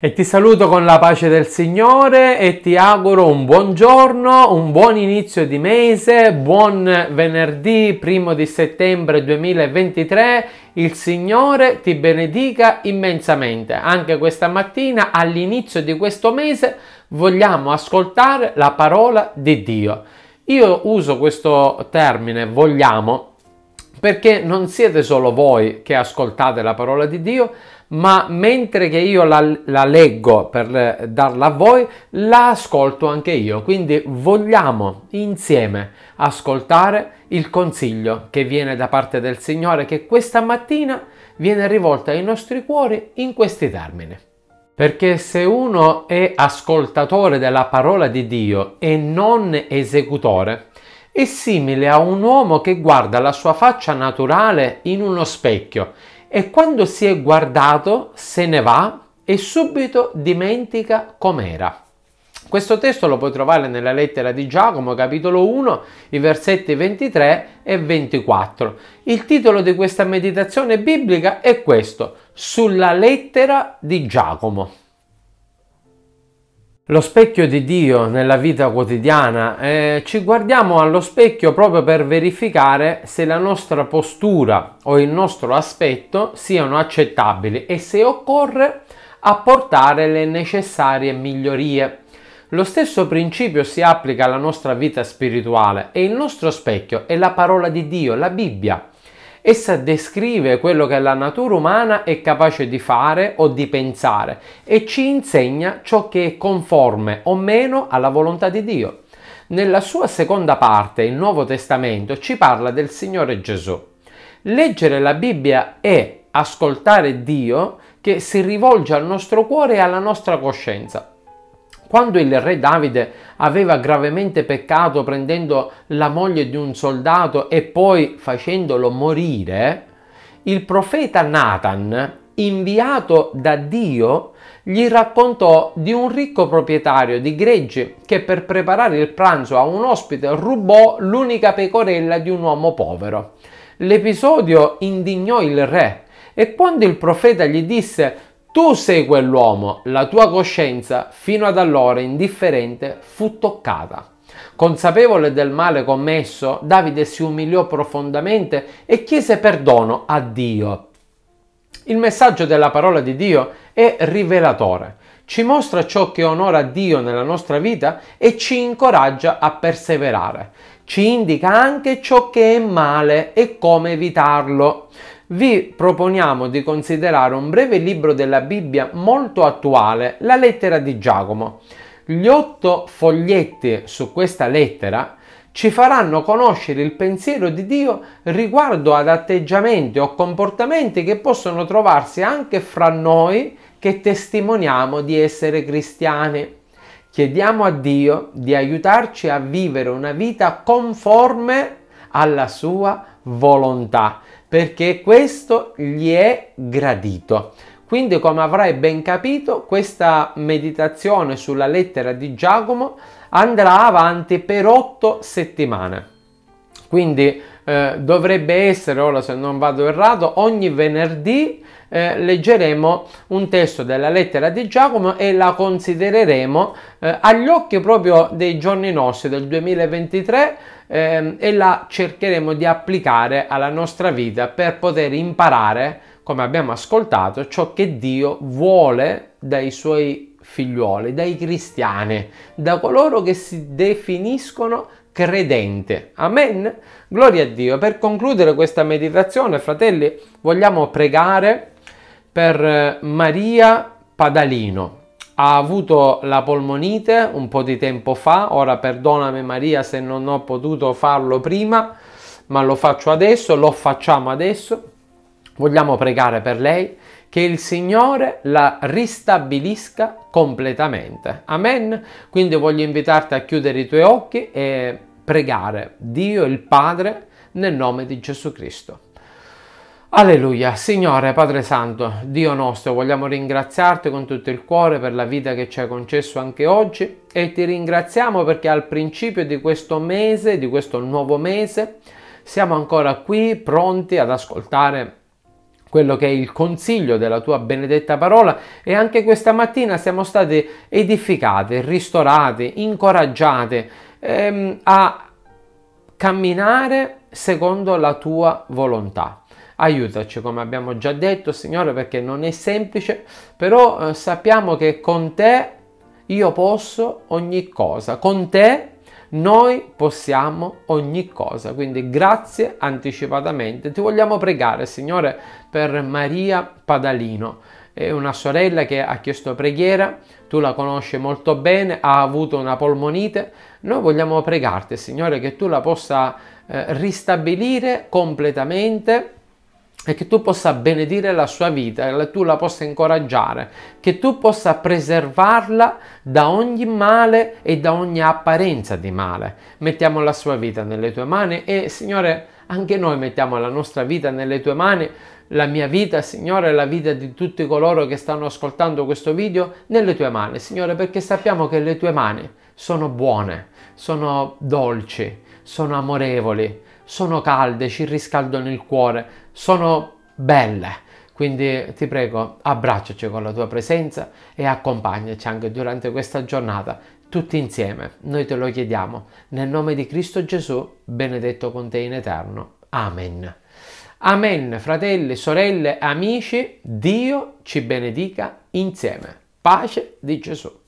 E ti saluto con la pace del Signore e ti auguro un buongiorno, un buon inizio di mese, buon venerdì primo di settembre 2023. Il Signore ti benedica immensamente. Anche questa mattina, all'inizio di questo mese, vogliamo ascoltare la parola di Dio. Io uso questo termine vogliamo perché non siete solo voi che ascoltate la parola di Dio, ma mentre che io la, la, leggo per eh, darla a voi, la ascolto anche io. Quindi vogliamo insieme ascoltare il consiglio che viene da parte del Signore, che questa mattina viene rivolta ai nostri cuori in questi termini. Perché se uno è ascoltatore della parola di Dio e non esecutore, è simile a un uomo che guarda la sua faccia naturale in uno specchio e quando si è guardato se ne va e subito dimentica com'era. Questo testo lo puoi trovare nella lettera di Giacomo, capitolo 1, i versetti 23 e 24. Il titolo di questa meditazione biblica è questo, sulla lettera di Giacomo. Lo specchio di Dio nella vita quotidiana, eh, ci guardiamo allo specchio proprio per verificare se la nostra postura o il nostro aspetto siano accettabili e se occorre apportare le necessarie migliorie. Lo stesso principio si applica alla nostra vita spirituale e il nostro specchio è la parola di Dio, la Bibbia. Essa descrive quello che la natura umana è capace di fare o di pensare e ci insegna ciò che è conforme o meno alla volontà di Dio. Nella sua seconda parte, il Nuovo Testamento ci parla del Signore Gesù. Leggere la Bibbia è ascoltare Dio che si rivolge al nostro cuore e alla nostra coscienza. Quando il re Davide aveva gravemente peccato prendendo la moglie di un soldato e poi facendolo morire, il profeta Nathan, inviato da Dio, gli raccontò di un ricco proprietario di greggi che per preparare il pranzo a un ospite rubò l'unica pecorella di un uomo povero. L'episodio indignò il re e quando il profeta gli disse tu sei quell'uomo, la tua coscienza fino ad allora indifferente fu toccata. Consapevole del male commesso, Davide si umiliò profondamente e chiese perdono a Dio. Il messaggio della parola di Dio è rivelatore, ci mostra ciò che onora Dio nella nostra vita e ci incoraggia a perseverare. Ci indica anche ciò che è male e come evitarlo vi proponiamo di considerare un breve libro della Bibbia molto attuale, la lettera di Giacomo. Gli otto foglietti su questa lettera ci faranno conoscere il pensiero di Dio riguardo ad atteggiamenti o comportamenti che possono trovarsi anche fra noi che testimoniamo di essere cristiani. Chiediamo a Dio di aiutarci a vivere una vita conforme alla sua volontà perché questo gli è gradito. Quindi come avrai ben capito questa meditazione sulla lettera di Giacomo andrà avanti per otto settimane. Quindi eh, dovrebbe essere, ora se non vado errato, ogni venerdì eh, leggeremo un testo della lettera di Giacomo e la considereremo eh, agli occhi proprio dei giorni nostri del 2023 ehm, e la cercheremo di applicare alla nostra vita per poter imparare, come abbiamo ascoltato, ciò che Dio vuole dai suoi figliuoli, dai cristiani, da coloro che si definiscono credente. Amen. Gloria a Dio. Per concludere questa meditazione, fratelli, vogliamo pregare per eh, Maria Padalino. Ha avuto la polmonite un po' di tempo fa, ora perdonami Maria se non ho potuto farlo prima, ma lo faccio adesso, lo facciamo adesso. Vogliamo pregare per lei che il Signore la ristabilisca completamente. Amen. Quindi voglio invitarti a chiudere i tuoi occhi e pregare Dio il Padre nel nome di Gesù Cristo. Alleluia, Signore Padre Santo, Dio nostro, vogliamo ringraziarti con tutto il cuore per la vita che ci hai concesso anche oggi e ti ringraziamo perché al principio di questo mese, di questo nuovo mese, siamo ancora qui pronti ad ascoltare quello che è il consiglio della tua benedetta parola e anche questa mattina siamo state edificate, ristorate, incoraggiate ehm, a camminare secondo la tua volontà. Aiutaci, come abbiamo già detto, Signore, perché non è semplice, però eh, sappiamo che con te io posso ogni cosa, con te noi possiamo ogni cosa, quindi grazie anticipatamente. Ti vogliamo pregare, Signore, per Maria Padalino è una sorella che ha chiesto preghiera, tu la conosci molto bene, ha avuto una polmonite. Noi vogliamo pregarti, Signore, che tu la possa eh, ristabilire completamente e che tu possa benedire la sua vita, che tu la possa incoraggiare, che tu possa preservarla da ogni male e da ogni apparenza di male. Mettiamo la sua vita nelle tue mani e Signore, anche noi mettiamo la nostra vita nelle tue mani, la mia vita, Signore, e la vita di tutti coloro che stanno ascoltando questo video nelle tue mani, Signore, perché sappiamo che le tue mani sono buone, sono dolci, sono amorevoli, sono calde, ci riscaldano il cuore, sono belle. Quindi ti prego, abbracciaci con la tua presenza e accompagnaci anche durante questa giornata, tutti insieme. Noi te lo chiediamo, nel nome di Cristo Gesù, benedetto con te in eterno. Amen. Amen, fratelli, sorelle, amici, Dio ci benedica insieme. Pace di Gesù.